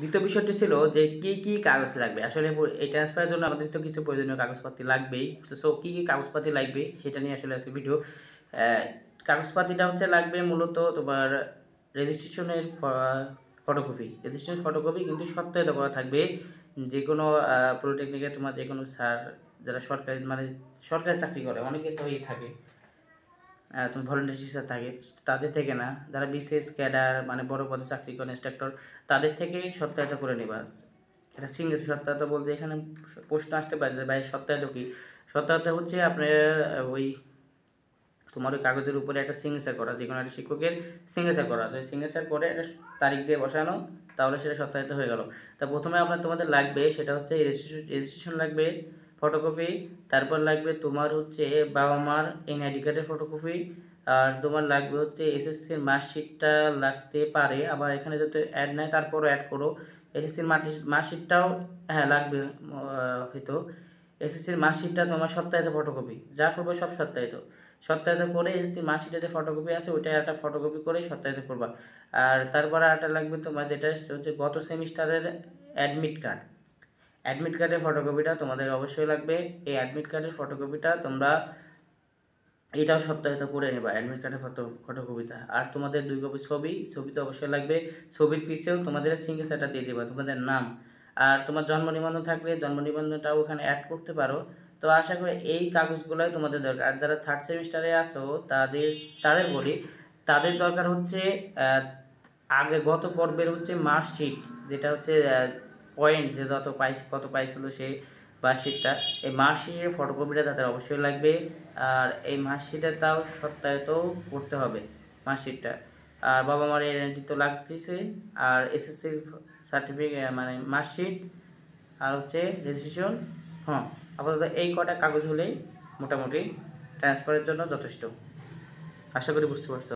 দ্বিতীয় বিষয়টি ছিল যে কি কি কাগজ লাগবে আসলে এই ট্রান্সফারের জন্য আমাদের তো কিছু প্রয়োজনীয় কাগজপাতি লাগবেই তো সো কী কী কাগজপাতি লাগবে সেটা নিয়ে আসলে আজকে ভিডিও কাগজপাতিটা হচ্ছে লাগবে মূলত তোমার রেজিস্ট্রেশনের ফটোকপি রেজিস্ট্রেশন ফটোকপি কিন্তু সত্যায়িত করা থাকবে যে কোনো পলিটেকনিকে তোমার যে কোনো স্যার যারা সরকারি মানে সরকারি চাকরি করে অনেকে তো থাকে তোমার ভলেন্টিয়ার টিচার থাকে তাদের থেকে না যারা বিশেষ ক্যাডার মানে বড় পদে চাকরি করে ইন্সট্রাক্টর তাদের থেকে সত্যায়তা করে নেবা এটা সিঙ্গেল সত্যায়তা বলতে এখানে প্রশ্ন আসতে পারে যে ভাই সত্যায়তা কী সত্যায়তা হচ্ছে আপনার ওই তোমার ওই কাগজের উপরে একটা সিগনেচার করা যে কোনো একটা শিক্ষকের সিগনেচার করা তো সিগনেচার করে একটা তারিখ দিয়ে বসানো তাহলে সেটা সত্যায়িত হয়ে গেল তা প্রথমে আপনার তোমাদের লাগবে সেটা হচ্ছে রেজিস্ট্রেশন লাগবে ফটোকপি তারপর লাগবে তোমার হচ্ছে বাবা মার এন আইডি কার্ডের ফটোকপি আর তোমার লাগবে হচ্ছে এসএসসির মার্কশিটটা লাগতে পারে আবার এখানে যত অ্যাড নেয় তারপরও অ্যাড করো এসএসসির মার্কশিটটাও হ্যাঁ লাগবে হয়তো এসএসসির মার্কশিটটা তোমার সপ্তাহে ফটোকপি যা করবো সব সপ্তাহে সপ্তাহে করে এসএসসির মার্কশিটে যে ফটোকপি আছে ওইটা একটা ফটোকপি করে সপ্তাহে করবা আর তারপরে একটা লাগবে তোমার যেটা হচ্ছে গত সেমিস্টারের অ্যাডমিট কার্ড অ্যাডমিট কার্ডের ফটোকপিটা তোমাদের অবশ্যই লাগবে এই অ্যাডমিট কার্ডের ফটোকপিটা তোমরা এটাও সপ্তাহে তো করে নেবা অ্যাডমিট কার্ডের ফটো ফটোকপিটা আর তোমাদের দুই কপি ছবি ছবি তো অবশ্যই লাগবে ছবির পিছেও তোমাদের সিগনেচারটা দিয়ে দেবা তোমাদের নাম আর তোমার জন্ম নিবন্ধন থাকলে জন্ম নিবন্ধনটাও ওখানে অ্যাড করতে পারো তো আশা করি এই কাগজগুলোই তোমাদের দরকার আর যারা থার্ড সেমিস্টারে আসো তাদের তাদের বলি তাদের দরকার হচ্ছে আগে গত পর্বের হচ্ছে মার্কশিট যেটা হচ্ছে পয়েন্ট যে যত পাইস কত পাইছিল সেই মার্কশিটটা এই মার্কশিটের ফটোকপিটা তাদের অবশ্যই লাগবে আর এই মার্কশিটটা তাও তো করতে হবে মার্কশিটটা আর বাবা মার এনআইডি তো লাগতেছে আর এসএসসি সার্টিফিকেট মানে মার্কশিট আর হচ্ছে রেজিস্ট্রেশন হ্যাঁ আপাতত এই কটা কাগজ হলেই মোটামুটি ট্রান্সফারের জন্য যথেষ্ট আশা করি বুঝতে পারছো